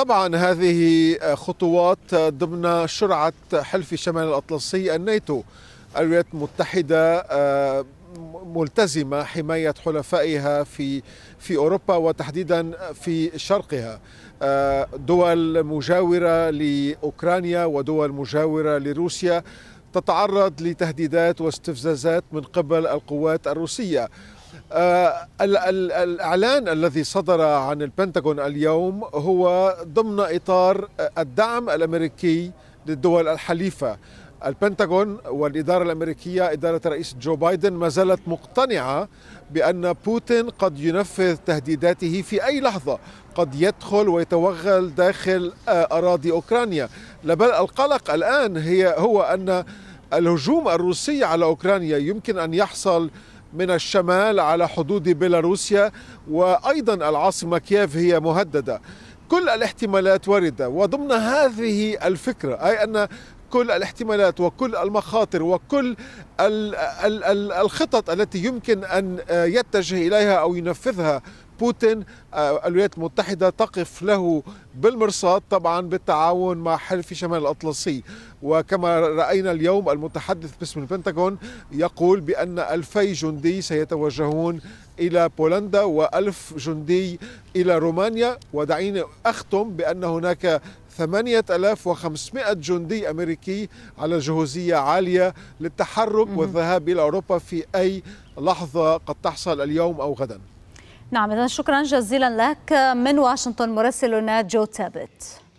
طبعا هذه خطوات ضمن شرعة حلف شمال الأطلسي الناتو الولايات المتحدة آه، ملتزمة حماية حلفائها في في أوروبا وتحديدا في شرقها آه، دول مجاورة لأوكرانيا ودول مجاورة لروسيا تتعرض لتهديدات واستفزازات من قبل القوات الروسية آه، الإعلان الذي صدر عن البنتاغون اليوم هو ضمن إطار الدعم الأمريكي للدول الحليفة البنتاغون والإدارة الأمريكية إدارة رئيس جو بايدن ما زالت مقتنعة بأن بوتين قد ينفذ تهديداته في أي لحظة قد يدخل ويتوغل داخل آه، أراضي أوكرانيا بل القلق الآن هي هو أن الهجوم الروسي على أوكرانيا يمكن أن يحصل من الشمال على حدود بيلاروسيا وايضا العاصمه كييف هي مهدده كل الاحتمالات وارده وضمن هذه الفكره اي ان كل الاحتمالات وكل المخاطر وكل الخطط التي يمكن ان آه، يتجه اليها او ينفذها بوتين آه، الولايات المتحده تقف له بالمرصاد طبعا بالتعاون مع حلف شمال الاطلسي وكما راينا اليوم المتحدث باسم البنتاغون يقول بان الفي جندي سيتوجهون الى بولندا والف جندي الى رومانيا ودعيني اختم بان هناك 8500 جندي أمريكي على جهوزية عالية للتحرك والذهاب إلى أوروبا في أي لحظة قد تحصل اليوم أو غدا نعم إذا شكرا جزيلا لك من واشنطن مراسلنا جو تابت